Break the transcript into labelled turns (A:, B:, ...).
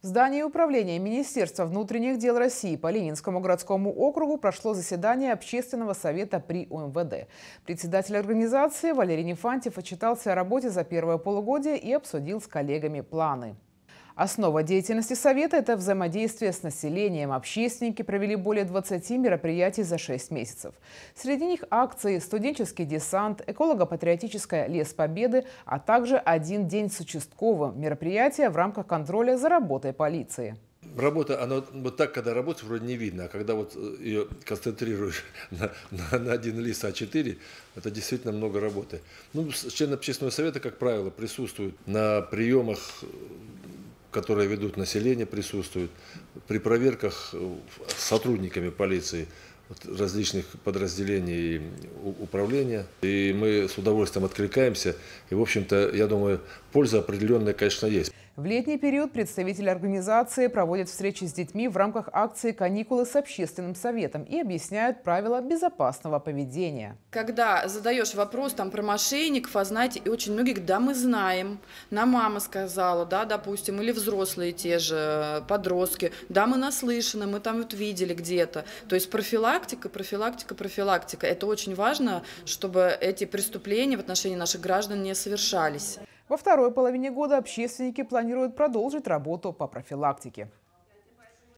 A: В здании управления Министерства внутренних дел России по Ленинскому городскому округу прошло заседание Общественного совета при УМВД. Председатель организации Валерий Нефантьев отчитался о работе за первое полугодие и обсудил с коллегами планы. Основа деятельности Совета – это взаимодействие с населением. Общественники провели более 20 мероприятий за 6 месяцев. Среди них акции «Студенческий десант», «Эколого-патриотическая лес Победы», а также «Один день с участковым» – мероприятие в рамках контроля за работой полиции.
B: Работа, она вот, так, когда работа вроде не видно, а когда вот э, ее концентрируешь на, на, на один лист А4, это действительно много работы. Ну, члены общественного совета, как правило, присутствуют на приемах э, которые ведут население, присутствуют. При проверках э, сотрудниками полиции различных подразделений управления. И мы с удовольствием откликаемся. И, в общем-то, я думаю, польза определенная, конечно, есть.
A: В летний период представители организации проводят встречи с детьми в рамках акции «Каникулы с общественным советом» и объясняют правила безопасного поведения.
C: Когда задаешь вопрос там, про мошенников, а знаете, и очень многих, да, мы знаем, На мама сказала, да, допустим, или взрослые те же, э, подростки, да, мы наслышаны, мы там вот видели где-то. То есть профилактика, профилактика, профилактика. Это очень важно, чтобы эти преступления в отношении
A: наших граждан не совершались. Во второй половине года общественники планируют планирует продолжить работу по профилактике.